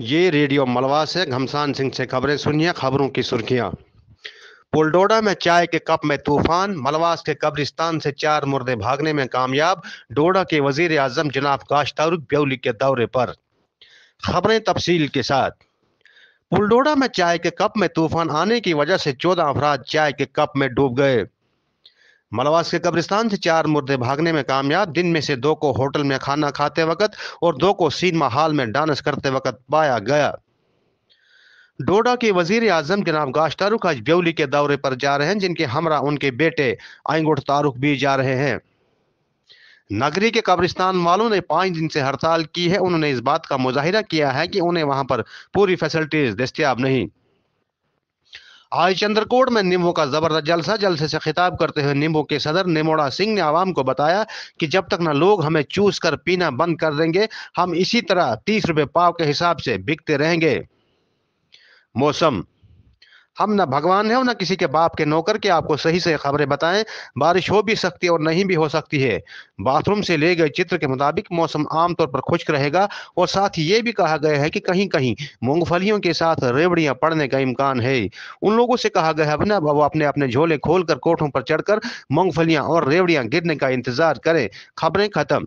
ये रेडियो मलवा से घमसान सिंह से खबरें सुनिए खबरों की सुर्खियां पुलडोडा में चाय के कप में तूफान मलवास के कब्रिस्तान से चार मुर्दे भागने में कामयाब डोडा के वजीर आजम जनाब काश्तारुक ब्यौली के दौरे पर खबरें तफसील के साथ पुलडोडा में चाय के कप में तूफान आने की वजह से चौदह अफराद चाय के कप में डूब गए मलवास के कब्रिस्तान से चार मुर्दे भागने में कामयाब दिन में से दो को होटल में खाना खाते वक्त और दो को सिनेमा हाल में डांस करते वक्त पाया गया डोडा के वजीर आजम जनाब गाश तारुख आज ब्यौली के दौरे पर जा रहे हैं जिनके हमरा उनके बेटे आइंगुट तारुक भी जा रहे हैं नगरी के कब्रिस्तान वालों ने पाँच दिन से हड़ताल की है उन्होंने इस बात का मुजाहरा किया है कि उन्हें वहां पर पूरी फैसिलिटीज दस्तियाब नहीं आज चंद्रकोट में निम्बो का जबरदस्त जलसा जलसे से खिताब करते हुए निम्बो के सदर निमोड़ा सिंह ने आवाम को बताया कि जब तक ना लोग हमें चूस कर पीना बंद कर देंगे हम इसी तरह तीस रुपए पाव के हिसाब से बिकते रहेंगे मौसम हम ना भगवान है और ना किसी के बाप के नौकर के आपको सही से खबरें बताएं बारिश हो भी सकती है और नहीं भी हो सकती है बाथरूम से ले गए चित्र के मुताबिक मौसम आमतौर पर खुश्क रहेगा और साथ ही ये भी कहा गया है कि कहीं कहीं मूंगफलियों के साथ रेवड़ियां पड़ने का इम्कान है उन लोगों से कहा गया है अब वो अपने अपने झोले कर कोठों पर चढ़कर मूंगफलियां और रेवड़ियां गिरने का इंतजार करें खबरें खत्म